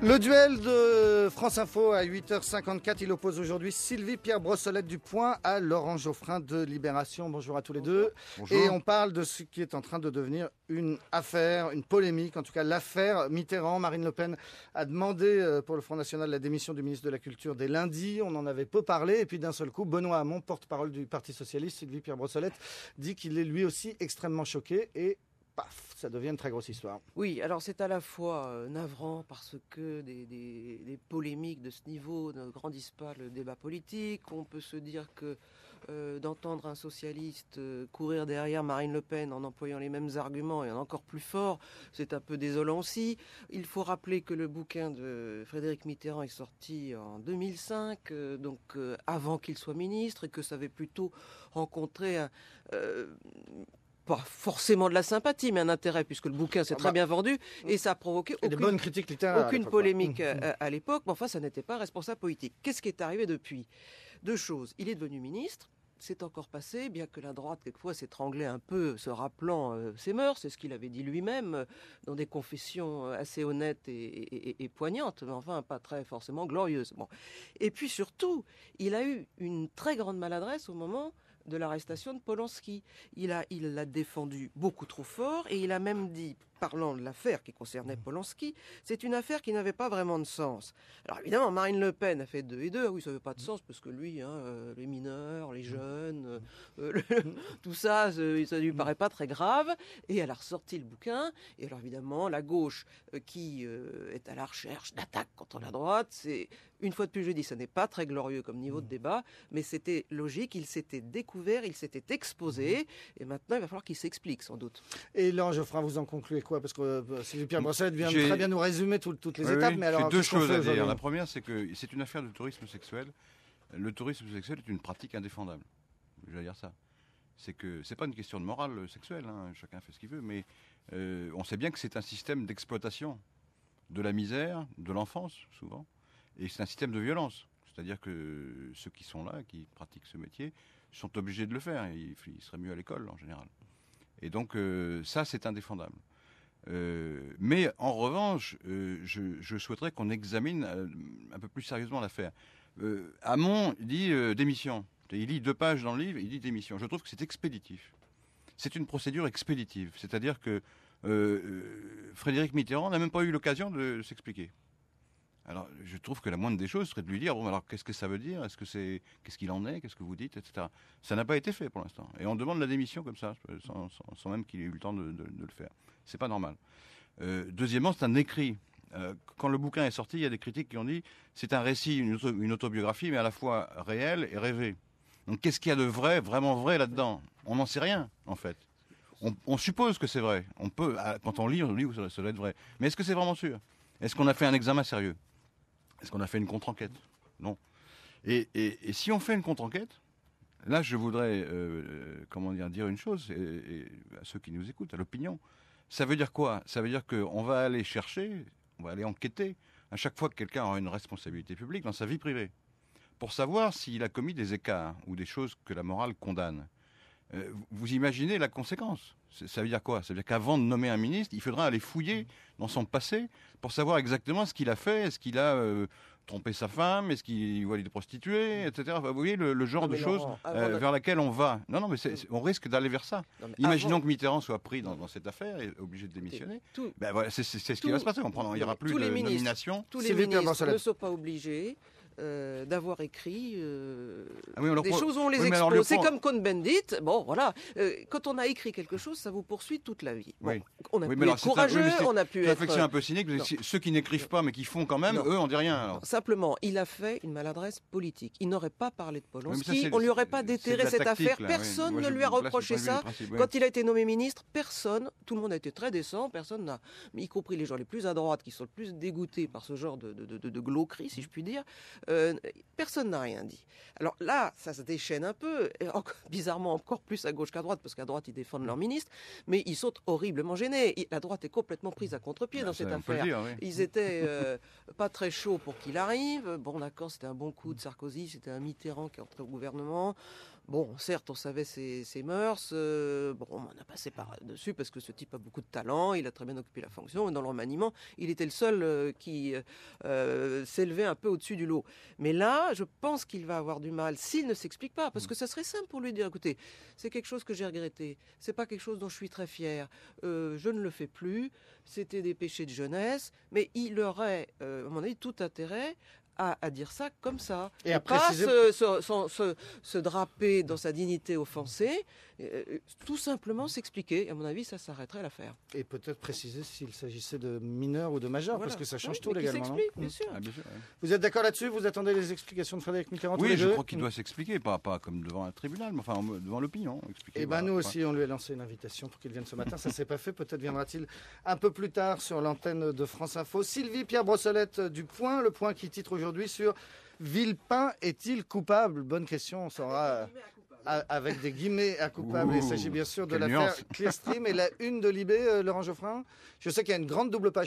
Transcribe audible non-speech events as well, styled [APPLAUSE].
Le duel de France Info à 8h54, il oppose aujourd'hui Sylvie Pierre Brossolette du Point à Laurent Geoffrin de Libération. Bonjour à tous les deux. Et on parle de ce qui est en train de devenir une affaire, une polémique, en tout cas l'affaire Mitterrand. Marine Le Pen a demandé euh, pour le Front National la démission du ministre de la Culture dès lundi. On en avait peu parlé. Et puis d'un seul coup, Benoît Hamon, porte-parole du Parti Socialiste, Sylvie Pierre Brossolette, dit qu'il est lui aussi extrêmement choqué et ça devient une très grosse histoire. Oui, alors c'est à la fois euh, navrant parce que des, polémiques de ce niveau ne grandissent pas le débat politique. On peut se dire que euh, d'entendre un socialiste euh, courir derrière Marine Le Pen en employant les mêmes arguments et encore plus fort, c'est un peu désolant aussi. Il faut rappeler que le bouquin de Frédéric Mitterrand est sorti en 2005, donc avant qu'il soit ministre, et que ça avait plutôt rencontré un pas forcément de la sympathie, mais un intérêt, puisque le bouquin s'est ah très bah. bien vendu, mm. et ça a provoqué aucune, aucune polémique mm, mm. Euh, à l'époque, mais enfin, ça n'était pas responsable politique. Qu'est-ce qui est arrivé depuis Deux choses. Il est devenu ministre, c'est encore passé, bien que la droite, quelquefois, s'étranglait un peu, se rappelant euh, ses mœurs, c'est ce qu'il avait dit lui-même, euh, dans des confessions assez honnêtes et, poignantes, mais enfin, pas très forcément glorieuses. Et puis surtout, il a eu une très grande maladresse au moment de l'arrestation de Polanski. Il a, il l'a défendu beaucoup trop fort et il a même dit parlant de l'affaire qui concernait mm. Polanski, c'est une affaire qui n'avait pas vraiment de sens. Alors évidemment, Marine Le Pen a fait deux et deux. Ah oui, ça n'avait pas de mm. sens parce que lui, hein, euh, les mineurs, les mm. jeunes, euh, euh, tout ça, ça ne lui paraît pas très grave. Et elle a ressorti le bouquin. Et alors évidemment, la gauche qui est à la recherche d'attaques contre la droite, c'est une fois de plus, je dis, ça n'est pas très glorieux comme niveau de débat, mais c'était logique. Il s'était découvert, il s'était exposé, et maintenant il va falloir qu'il s'explique sans doute. Et là, Geoffroy, vous en concluez parce que euh, Pierre Brosset vient très bien nous résumer toutes les étapes. Mais alors, deux choses à dire. La première, c'est que c'est une affaire de tourisme sexuel. Le tourisme sexuel est une pratique indéfendable. Je vais dire ça. C'est que c'est pas une question de morale sexuelle. Hein. Chacun fait ce qu'il veut, mais euh, on sait bien que c'est un système d'exploitation de la misère, de l'enfance souvent, et c'est un système de violence. C'est-à-dire que ceux qui sont là, qui pratiquent ce métier, sont obligés de le faire. Ils, seraient mieux à l'école en général. Et donc euh, ça, c'est indéfendable. Euh, mais en revanche, euh, je, souhaiterais qu'on examine euh, un peu plus sérieusement l'affaire. Hamon dit démission. Il lit deux pages dans le livre, il dit démission. Je trouve que c'est expéditif. C'est une procédure expéditive. C'est-à-dire que Frédéric Mitterrand n'a même pas eu l'occasion de s'expliquer. Alors, je trouve que la moindre des choses serait de lui dire bon, alors qu'est-ce que ça veut dire Est-ce qu'est-ce qu'il en est Qu'est-ce que vous dites, etc. Ça n'a pas été fait pour l'instant, et on demande la démission comme ça, sans, même qu'il ait eu le temps de, le faire. C'est pas normal. Euh, deuxièmement, c'est un écrit. Euh, quand le bouquin est sorti, il y a des critiques qui ont dit c'est un récit, une, autobiographie, mais à la fois réelle et rêvé. Donc, qu'est-ce qu'il y a de vrai, vraiment vrai là-dedans On n'en sait rien, en fait. On, suppose que c'est vrai. On peut, quand on lit, on lit, ça doit être vrai. Mais est-ce que c'est vraiment sûr Est-ce qu'on a fait un examen sérieux est-ce qu'on a fait une contre-enquête Non. Et, si on fait une contre-enquête, là, je voudrais, euh, euh, comment dire, dire une chose à ceux qui nous écoutent, à l'opinion. Ça veut dire quoi Ça veut dire qu'on va aller chercher, on va aller enquêter à chaque fois que quelqu'un aura une responsabilité publique dans sa vie privée, pour savoir s'il a commis des écarts ou des choses que la morale condamne. Euh, vous imaginez la conséquence ça veut dire quoi Ça veut dire qu'avant de nommer un ministre, il faudra aller fouiller dans son passé pour savoir exactement ce qu'il a fait, est-ce qu'il a euh, trompé sa femme, est-ce qu'il voit des prostituées, etc. vous voyez le, genre de choses euh, vers laquelle on va. Non, non, mais on risque d'aller vers ça. Imaginons que Mitterrand soit pris dans, cette affaire et obligé de démissionner. Ben c'est ce qui va se passer. il n'y aura plus de nomination. Tous les ministres ne sont pas obligés. Euh, d'avoir écrit euh, ah des choses où on les explose. C'est comme Cohn-Bendit. Bon, voilà. Euh, quand on a écrit quelque chose, ça vous poursuit toute la vie. On a pu être courageux, C'est on a pu être... réflexion un peu cynique. Ceux qui n'écrivent pas, mais qui font quand même, eux, on dit rien. Simplement, il a fait une maladresse politique. Il n'aurait pas parlé de Pologne on ne lui aurait pas déterré cette affaire. personne ne lui a reproché ça. quand il a été nommé ministre, personne, tout le monde a été très décent, personne n'a, y compris les gens les plus à droite, qui sont le plus dégoûtés par ce genre de, de glauquerie, si je puis dire, euh, personne n'a rien dit. Alors là, ça se déchaîne un peu, [LAUGHS] bizarrement encore plus à gauche qu'à droite, parce qu'à droite, ils défendent leur ministre, mais ils sont horriblement gênés. La droite est complètement prise à contre-pied dans ah, cette affaire. Ils étaient euh, pas très chauds pour qu'il arrive. Bon, d'accord, c'était un bon coup de Sarkozy, c'était un Mitterrand qui est entré au gouvernement. Bon, certes, on savait ses, mœurs, on euh, bon, on a passé par-dessus parce que ce type a beaucoup de talent, il a très bien occupé la fonction, et dans le remaniement, il était le seul euh, qui euh, s'élevait un peu au-dessus du lot. Mais là, je pense qu'il va avoir du mal s'il ne s'explique pas, parce mm. que ça serait simple pour lui de dire, écoutez, c'est quelque chose que j'ai regretté, c'est pas quelque chose dont je suis très fier, je ne le fais plus, c'était des péchés de jeunesse, mais il aurait, à mon avis, tout intérêt à, dire ça comme ça. Et, après pas se, draper dans sa dignité offensée euh, tout simplement s'expliquer. À mon avis, ça s'arrêterait l'affaire. Et peut-être préciser s'il s'agissait de mineurs ou de majeurs, parce que ça change tout légalement. bien sûr ah, Vous êtes d'accord là-dessus Vous attendez les explications de Frédéric Mitterrand Oui, je crois qu'il doit mm. s'expliquer, pas, pas comme devant un tribunal, mais enfin devant l'opinion. Et eh ben bah, nous aussi, on lui a lancé une invitation pour qu'il vienne ce matin. ça ne s'est pas fait. Peut-être viendra-t-il un peu plus tard sur l'antenne de France Info. Sylvie Pierre Brossolette euh, du Point, le Point qui titre aujourd'hui sur Villepin est-il coupable Bonne question, on saura euh, avec des guillemets à coupable. Il s'agit bien sûr de l'affaire Clearstream et la une de Libé, euh, Laurent Geoffrin. Je sais qu'il y a une grande double page